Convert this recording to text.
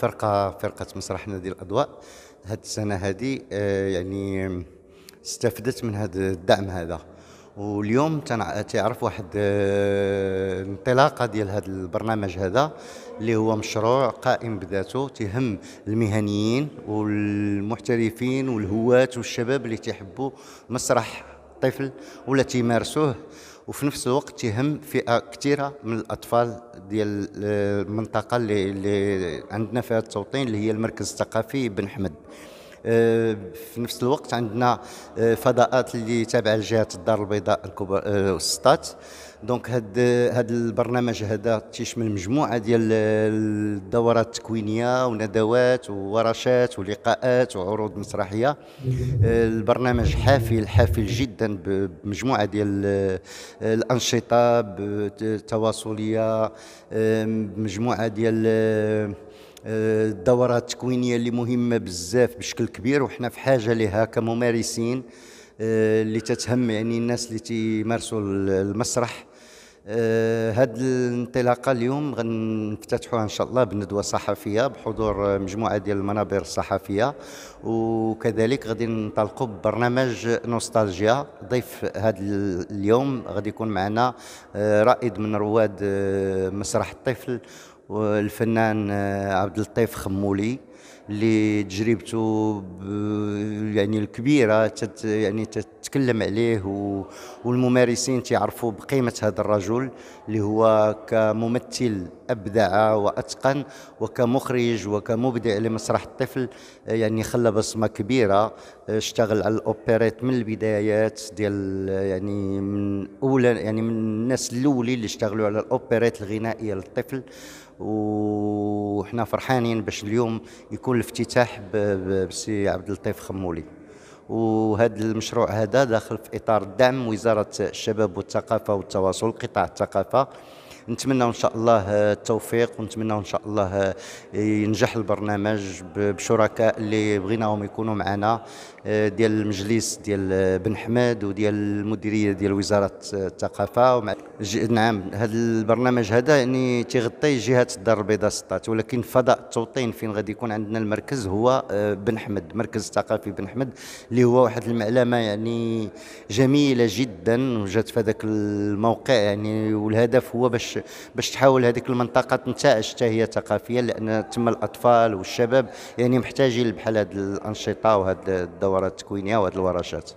فرقه فرقه مسرح نادي الاضواء هاد السنه هذه آه، يعني استفدت من هذا الدعم هذا واليوم تعرف واحد آه، انطلاقه ديال هذا البرنامج هذا اللي هو مشروع قائم بذاته تهم المهنيين والمحترفين والهواة والشباب اللي تيحبوا مسرح الطفل ولا تيمارسوه وفي نفس الوقت يهم فئه كثيره من الاطفال ديال آه، المنطقه اللي, اللي عندنا فيها التوطين اللي هي المركز الثقافي بن حمد آه، في نفس الوقت عندنا آه، فضاءات اللي تابعه لجهه الدار البيضاء السطات آه، دونك هاد هاد البرنامج هذا تيشمل مجموعه ديال الدورات التكوينيه وندوات وورشات ولقاءات وعروض مسرحيه البرنامج حافل حافل جدا بمجموعه ديال الانشطه التواصليه بمجموعه ديال الدورات آه، التكوينيه اللي مهمه بزاف بشكل كبير وحنا في حاجه لها كممارسين آه، اللي تتهم يعني الناس اللي تيمارسوا المسرح آه، هاد الانطلاقه اليوم غنفتتحوها ان شاء الله بندوه صحفيه بحضور مجموعه ديال المنابر الصحفيه وكذلك غادي ننطلقوا ببرنامج نوستالجيا ضيف هاد اليوم غادي يكون معنا رائد من رواد مسرح الطفل والفنان آه، عبد اللطيف خمولي اللي تجربته يعني الكبيره تت يعني تتكلم عليه والممارسين تعرفوا بقيمه هذا الرجل اللي هو كممثل أبدع وأتقن وكمخرج وكمبدع لمسرح الطفل يعني خلى بصمة كبيرة اشتغل على الأوبريت من البدايات ديال يعني من أولى يعني من الناس الأولين اللي اشتغلوا على الأوبريت الغنائية للطفل وحنا فرحانين باش اليوم يكون الافتتاح بسي عبد اللطيف خمولي وهذا المشروع هذا داخل في اطار دعم وزاره الشباب والثقافه والتواصل قطاع الثقافه نتمنى ان شاء الله آه، التوفيق ونتمنى ان شاء الله آه، ينجح البرنامج بشركاء اللي بغيناهم يكونوا معنا آه، ديال المجلس ديال بن حماد وديال المديريه ديال وزاره الثقافه ومع نعم هذا البرنامج هذا يعني تيغطي جهه الدار البيضاء سطات ولكن فضاء التوطين فين غادي يكون عندنا المركز هو بن حمد مركز الثقافي بن حمد اللي هو واحد المعلمه يعني جميله جدا وجات في هذاك الموقع يعني والهدف هو باش باش تحاول هذيك المنطقه تنتعش حتى هي ثقافيا لان تم الاطفال والشباب يعني محتاجين بحال هذه الانشطه وهذه الدورات التكوينيه وهذه الورشات